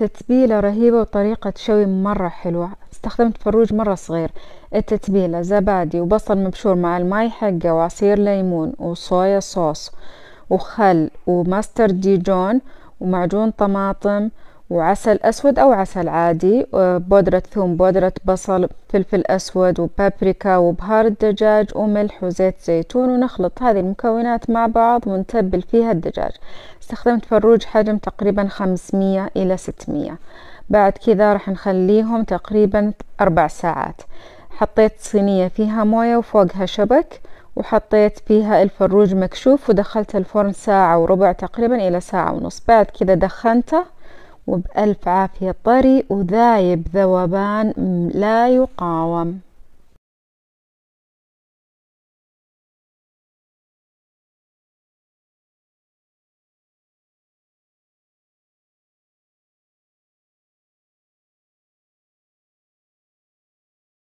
تتبيلة رهيبة وطريقة شوي مرة حلوة استخدمت فروج مرة صغير التتبيلة زبادي وبصل مبشور مع الماي حقه وعصير ليمون وصويا صوص وخل وماستر ديجون ومعجون طماطم وعسل أسود أو عسل عادي آه، بودرة ثوم بودرة بصل فلفل أسود وبابريكا وبهار الدجاج وملح وزيت زيتون ونخلط هذه المكونات مع بعض ونتبل فيها الدجاج استخدمت فروج حجم تقريبا 500 إلى 600 بعد كذا راح نخليهم تقريبا أربع ساعات حطيت صينية فيها موية وفوقها شبك وحطيت فيها الفروج مكشوف ودخلت الفرن ساعة وربع تقريبا إلى ساعة ونص بعد كذا دخنته وبألف عافية طري وذايب ذوبان لا يقاوم